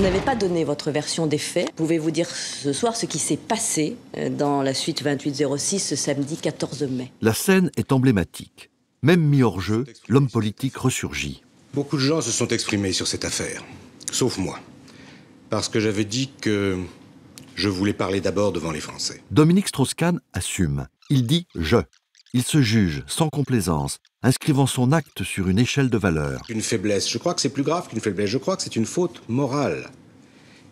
Vous n'avez pas donné votre version des faits. Pouvez-vous dire ce soir ce qui s'est passé euh, dans la suite 2806 ce samedi 14 mai La scène est emblématique. Même mis hors jeu, l'homme politique ressurgit. Beaucoup de gens se sont exprimés sur cette affaire, sauf moi. Parce que j'avais dit que je voulais parler d'abord devant les Français. Dominique Strauss-Kahn assume. Il dit je. Il se juge sans complaisance, inscrivant son acte sur une échelle de valeur. Une faiblesse, je crois que c'est plus grave qu'une faiblesse, je crois que c'est une faute morale.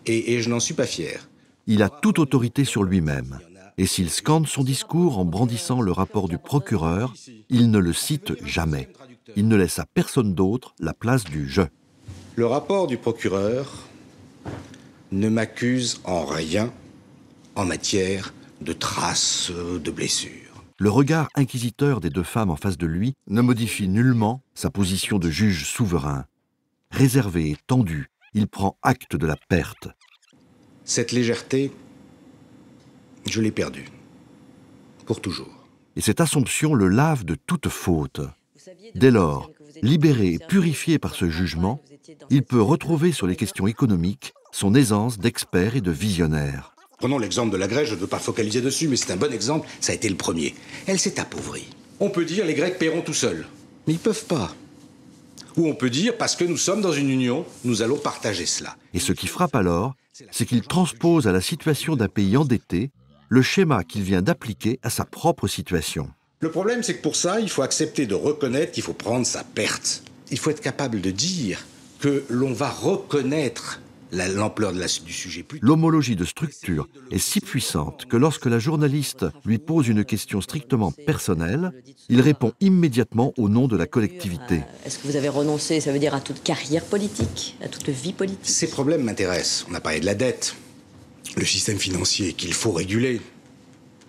Et, je n'en suis pas fier. Il a toute autorité sur lui-même. Et s'il scande son discours en brandissant le rapport du procureur, il ne le cite jamais. Il ne laisse à personne d'autre la place du je. Le rapport du procureur ne m'accuse en rien en matière de traces de blessures le regard inquisiteur des deux femmes en face de lui ne modifie nullement sa position de juge souverain. Réservé et tendu, il prend acte de la perte. Cette légèreté, je l'ai perdue. Pour toujours. Et cette assomption le lave de toute faute. Dès lors, libéré et purifié par ce jugement, il peut retrouver sur les questions économiques son aisance d'expert et de visionnaire. Prenons l'exemple de la Grèce, je ne veux pas focaliser dessus, mais c'est un bon exemple, ça a été le premier. Elle s'est appauvrie. On peut dire les Grecs paieront tout seuls, mais ils ne peuvent pas. Ou on peut dire parce que nous sommes dans une union, nous allons partager cela. Et ce qui frappe alors, c'est qu'il transpose à la situation d'un pays endetté le schéma qu'il vient d'appliquer à sa propre situation. Le problème, c'est que pour ça, il faut accepter de reconnaître qu'il faut prendre sa perte. Il faut être capable de dire que l'on va reconnaître l'ampleur du sujet. L'homologie de structure est si puissante que lorsque la journaliste lui pose une question strictement personnelle, il répond immédiatement au nom de la collectivité. Euh, est-ce que vous avez renoncé, ça veut dire à toute carrière politique, à toute vie politique Ces problèmes m'intéressent. On a parlé de la dette, le système financier qu'il faut réguler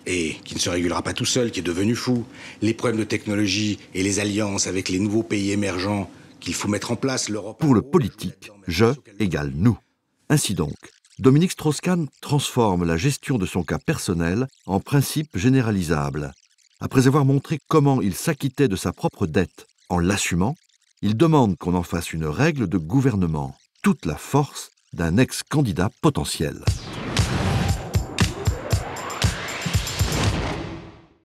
et qui ne se régulera pas tout seul, qui est devenu fou, les problèmes de technologie et les alliances avec les nouveaux pays émergents qu'il faut mettre en place. Pour le politique, je égale nous. Ainsi donc, Dominique Strauss-Kahn transforme la gestion de son cas personnel en principe généralisable. Après avoir montré comment il s'acquittait de sa propre dette en l'assumant, il demande qu'on en fasse une règle de gouvernement, toute la force d'un ex-candidat potentiel.